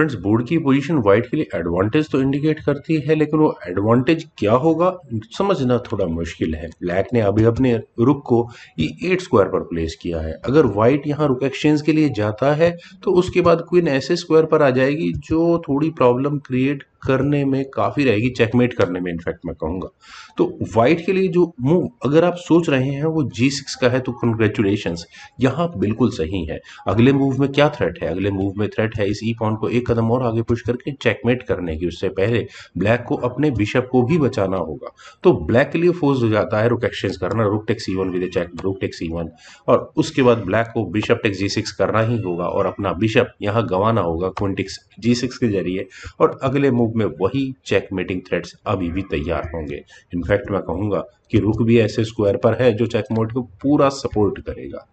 friends board की position white के लिए एडवांटेज तो इंडिकेट करती है लेकिन वो एडवांटेज क्या होगा समझना थोड़ा मुश्किल है ब्लैक ने अभी अपने रुक को ई एट स्क्वायर पर प्लेस किया है अगर व्हाइट यहाँ रुक एक्सचेंज के लिए जाता है तो उसके बाद क्वीन ऐसे स्क्वायर पर आ जाएगी जो थोड़ी प्रॉब्लम क्रिएट करने में काफ़ी रहेगी चेकमेट करने में इनफैक्ट मैं कहूँगा तो वाइट के लिए जो मूव अगर आप सोच रहे हैं वो जी सिक्स का है तो कंग्रेचुलेशन यहाँ बिल्कुल सही है अगले मूव में क्या थ्रेट है अगले मूव में थ्रेट है इस ई पॉन को एक कदम और आगे पुश करके चेकमेट करने की उससे पहले ब्लैक को अपने बिशप को भी बचाना होगा तो ब्लैक के लिए फोर्स हो जाता है रुक एक्सचेंज करना rook takes E one with check rook takes E one और उसके बाद ब्लैक को बिशप टेक्स जी सिक्स करना ही होगा और अपना बिशप यहाँ गंवाना होगा क्विंटिक्स जी सिक्स के जरिए और अगले मूव रूप में वही चेकमेटिंग थ्रेड्स अभी भी तैयार होंगे इनफैक्ट मैं कहूँगा कि रुख भी ऐसे स्क्वायर पर है जो चेकमोट को पूरा सपोर्ट करेगा